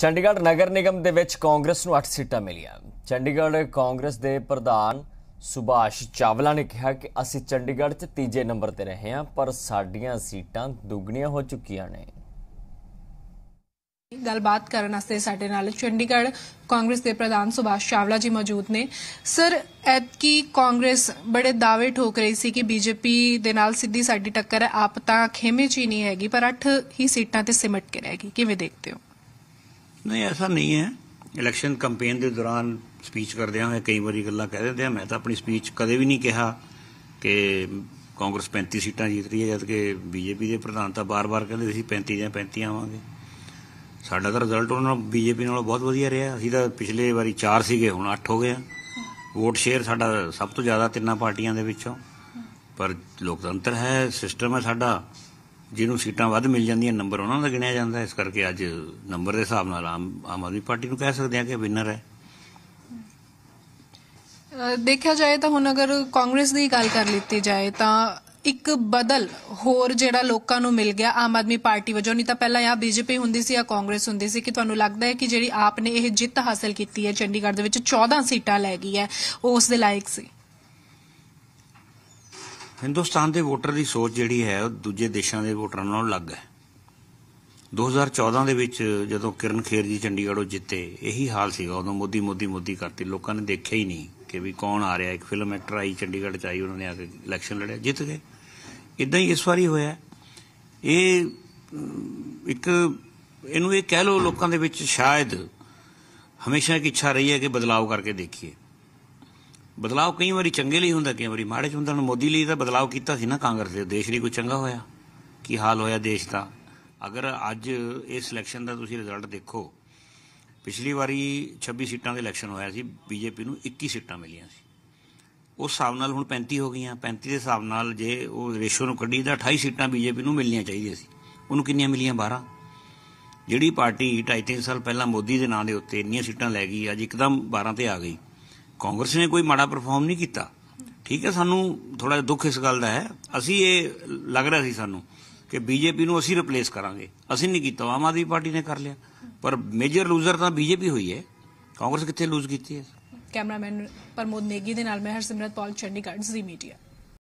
ਚੰਡੀਗੜ੍ਹ ਨਗਰ ਨਿਗਮ ਦੇ ਵਿੱਚ ਕਾਂਗਰਸ ਨੂੰ 8 ਸੀਟਾਂ ਮਿਲੀਆਂ ਚੰਡੀਗੜ੍ਹ ਕਾਂਗਰਸ ਦੇ ਪ੍ਰਧਾਨ ਸੁਭਾਸ਼ ਚਾਵਲਾ ਨੇ ਕਿਹਾ ਕਿ ਅਸੀਂ ਚੰਡੀਗੜ੍ਹ 'ਚ ਤੀਜੇ ਨੰਬਰ ਤੇ ਰਹੇ ਹਾਂ ਪਰ ਸਾਡੀਆਂ ਸੀਟਾਂ ਦੁੱਗਣੀਆਂ ਹੋ ਚੁੱਕੀਆਂ ਨੇ ਗੱਲਬਾਤ ਕਰਨ ਵਾਸਤੇ ਸਾਡੇ ਨਾਲ ਚੰਡੀਗੜ੍ਹ ਕਾਂਗਰਸ ਦੇ ਪ੍ਰਧਾਨ ਸੁਭਾਸ਼ ਚਾਵਲਾ ਜੀ ਮੌਜੂਦ ਨੇ ਸਰ ਐਤਕੀ ਕਾਂਗਰਸ ਬੜੇ ਦਾਅਵੇ ਠੋਕ ਰਹੀ ਸੀ ਕਿ ਬੀਜੇਪੀ ਦੇ ਨਾਲ ਸਿੱਧੀ ਸਾਡੀ ਟੱਕਰ ਹੈ ਆਪ ਤਾਂ ਖੇਮੇ ਚ ਹੀ ਨਹੀਂ ਹੈਗੀ ਪਰ 8 ਹੀ ਸੀਟਾਂ ਤੇ ਸਿਮਟ ਕੇ ਰਹੇਗੀ ਕਿਵੇਂ ਦੇਖਦੇ ਹੋ ਨਹੀਂ ਐਸਾ ਨਹੀਂ ਹੈ ਇਲੈਕਸ਼ਨ ਕੈਂਪੇਨ ਦੇ ਦੌਰਾਨ ਸਪੀਚ ਕਰਦਿਆਂ ਹੋਏ ਕਈ ਵਾਰੀ ਗੱਲਾਂ ਕਹਿ ਦਿੰਦੇ ਆ ਮੈਂ ਤਾਂ ਆਪਣੀ ਸਪੀਚ ਕਦੇ ਵੀ ਨਹੀਂ ਕਿਹਾ ਕਿ ਕਾਂਗਰਸ 35 ਸੀਟਾਂ ਜਿੱਤ ਰਹੀ ਹੈ ਜਦ ਕਿ ਬੀਜੇਪੀ ਦੇ ਪ੍ਰਧਾਨ ਤਾਂ ਬਾਰ-ਬਾਰ ਕਹਿੰਦੇ ਸੀ 35 ਜਾਂ 35 ਆਵਾਂਗੇ ਸਾਡਾ ਤਾਂ ਰਿਜ਼ਲਟ ਉਹਨਾਂ ਨਾਲ ਬੀਜੇਪੀ ਨਾਲ ਬਹੁਤ ਵਧੀਆ ਰਿਹਾ ਅਸੀਂ ਤਾਂ ਪਿਛਲੇ ਵਾਰੀ 4 ਸੀਗੇ ਹੁਣ 8 ਹੋ ਗਏ ਆ ਵੋਟ ਸ਼ੇਅਰ ਸਾਡਾ ਸਭ ਤੋਂ ਜ਼ਿਆਦਾ ਤਿੰਨਾਂ ਪਾਰਟੀਆਂ ਦੇ ਵਿੱਚੋਂ ਪਰ ਲੋਕਤੰਤਰ ਹੈ ਸਿਸਟਮ ਹੈ ਸਾਡਾ ਜਿਹਨੂੰ ਸੀਟਾਂ ਵੱਧ ਮਿਲ ਜਾਂਦੀਆਂ ਨੰਬਰ ਉਹਨਾਂ ਦਾ ਗਿਣਿਆ ਜਾਂਦਾ ਇਸ ਕਰਕੇ ਅੱਜ ਨੰਬਰ ਦੇ ਹਿਸਾਬ ਨਾਲ ਆਮ ਆਮ ਆਦਮੀ ਪਾਰਟੀ ਨੂੰ ਕਹਿ ਸਕਦੇ ਆ ਕਿ ਵਿਨਰ ਹੈ ਦੇਖਿਆ ਜਾਏ ਤਾਂ ਹੁਣ ਅਗਰ ਕਾਂਗਰਸ ਦੀ ਗੱਲ ਕਰ ਲਈਤੀ ਜਾਏ ਤਾਂ ਇੱਕ ਬਦਲ ਹੋਰ ਜਿਹੜਾ ਲੋਕਾਂ ਨੂੰ ਮਿਲ ਗਿਆ ਆਮ ਆਦਮੀ ਪਾਰਟੀ ਵਜੋਂ ਨਹੀਂ ਤਾਂ ਪਹਿਲਾਂ ਜਾਂ ਬੀਜੇਪੀ ਹੁੰਦੀ ਸੀ ਜਾਂ ਕਾਂਗਰਸ ਹੁੰਦੀ ਸੀ ਕਿ ਤੁਹਾਨੂੰ ਲੱਗਦਾ ਹੈ ਕਿ ਜਿਹੜੀ ਆਪ ਨੇ ਇਹ ਜਿੱਤ ਹਾਸਲ ਕੀਤੀ ਹੈ ਚੰਡੀਗੜ੍ਹ ਦੇ ਵਿੱਚ 14 ਸੀਟਾਂ ਲੈ ਗਈ ਹੈ ਉਹ ਉਸ ਦੇ ਲਾਇਕ ਸੀ ਹਿੰਦੁਸਤਾਨ ਦੇ ਵੋਟਰ ਦੀ ਸੋਚ ਜਿਹੜੀ ਹੈ ਉਹ ਦੂਜੇ ਦੇਸ਼ਾਂ ਦੇ ਵੋਟਰਾਂ ਨਾਲੋਂ ਅਲੱਗ ਹੈ 2014 ਦੇ ਵਿੱਚ ਜਦੋਂ ਕਿਰਨ ਖੇਰ ਜੀ ਚੰਡੀਗੜ੍ਹੋਂ ਜਿੱਤੇ ਇਹੀ ਹਾਲ ਸੀਗਾ ਉਦੋਂ ਮੋਦੀ ਮੋਦੀ ਮੋਦੀ ਕਰਤੀ ਲੋਕਾਂ ਨੇ ਦੇਖਿਆ ਹੀ ਨਹੀਂ ਕਿ ਵੀ ਕੌਣ ਆ ਰਿਹਾ ਇੱਕ ਫਿਲਮ ਐਕਟਰ ਆਈ ਚੰਡੀਗੜ੍ਹ ਚ ਆਈ ਉਹਨਾਂ ਨੇ ਆ ਕੇ ਇਲੈਕਸ਼ਨ ਲੜਿਆ ਜਿੱਤ ਗਏ ਇਦਾਂ ਹੀ ਇਸ ਵਾਰੀ ਹੋਇਆ ਇਹ ਇੱਕ ਇਹਨੂੰ ਇਹ ਕਹਿ ਲੋ ਲੋਕਾਂ ਦੇ ਵਿੱਚ ਸ਼ਾਇਦ ਹਮੇਸ਼ਾ ਇੱਕ ਇੱਛਾ ਰਹੀ ਹੈ ਕਿ ਬਦਲਾਅ ਕਰਕੇ ਦੇਖੀਏ ਬਦਲਾਅ ਕਈ ਵਾਰੀ ਚੰਗੇ ਲਈ ਹੁੰਦਾ ਕਈ ਵਾਰੀ ਮਾੜੇ ਚ ਹੁੰਦਾ ਹੁਣ ਮੋਦੀ ਲਈ ਤਾਂ ਬਦਲਾਅ ਕੀਤਾ ਸੀ ਨਾ ਕਾਂਗਰਸ ਦੇ ਦੇਸ਼ ਲਈ ਕੋਈ ਚੰਗਾ ਹੋਇਆ ਕੀ ਹਾਲ ਹੋਇਆ ਦੇਸ਼ ਦਾ ਅਗਰ ਅੱਜ ਇਸ ਸਿਲੈਕਸ਼ਨ ਦਾ ਤੁਸੀਂ ਰਿਜ਼ਲਟ ਦੇਖੋ ਪਿਛਲੀ ਵਾਰੀ 26 ਸੀਟਾਂ ਦੇ ਇਲੈਕਸ਼ਨ ਹੋਇਆ ਸੀ ਬੀਜੇਪੀ ਨੂੰ 21 ਸੀਟਾਂ ਮਿਲੀਆਂ ਸੀ ਉਸ ਹਿਸਾਬ ਨਾਲ ਹੁਣ 35 ਹੋ ਗਈਆਂ 35 ਦੇ ਹਿਸਾਬ ਨਾਲ ਜੇ ਉਹ ਰੇਸ਼ੋ ਨੂੰ ਕੱਢੀ ਤਾਂ 28 ਸੀਟਾਂ ਬੀਜੇਪੀ ਨੂੰ ਮਿਲਣੀਆਂ ਚਾਹੀਦੀਆਂ ਸੀ ਉਹਨੂੰ ਕਿੰਨੀਆਂ ਮਿਲੀਆਂ 12 ਜਿਹੜੀ ਪਾਰਟੀ 2.5 ਸਾਲ ਪਹਿਲਾਂ ਮੋਦੀ ਦੇ ਨਾਂ ਦੇ ਉੱਤੇ ਇੰਨੀਆਂ ਸੀਟਾਂ ਲੈ ਗਈ ਅੱਜ ਇੱਕਦਮ 12 ਤੇ ਆ ਗਈ ਕਾਂਗਰਸ ਨੇ ਕੋਈ ਮਾੜਾ ਪਰਫਾਰਮ ਨਹੀਂ ਕੀਤਾ ਠੀਕ ਹੈ ਸਾਨੂੰ ਥੋੜਾ ਜਿਹਾ ਦੁੱਖ ਇਸ ਗੱਲ ਦਾ ਹੈ ਅਸੀਂ ਇਹ ਲੱਗ ਰਿਹਾ ਸੀ ਸਾਨੂੰ ਕਿ ਬੀਜੇਪੀ ਨੂੰ ਅਸੀਂ ਰਿਪਲੇਸ ਕਰਾਂਗੇ ਅਸੀਂ ਨਹੀਂ ਕੀਤਾ ਆਮ ਆਦਮੀ ਪਾਰਟੀ ਨੇ ਕਰ ਲਿਆ ਪਰ ਮੇਜਰ ਲੂਜ਼ਰ ਤਾਂ ਬੀਜੇਪੀ ਹੋਈ ਹੈ ਕਾਂਗਰਸ ਕਿੱਥੇ ਲੂਜ਼ ਕੀਤੀ ਹੈ ਕੈਮਰਾਮੈਨ ਪਰਮੋਦ ਨੇਗੀ ਦੇ ਨਾਲ ਮੈਂ ਹਰਸਿਮਰਤ ਪਾਲ ਚੰਡੀਗੜ੍ਹ ਜ਼ੀ ਮੀਡੀਆ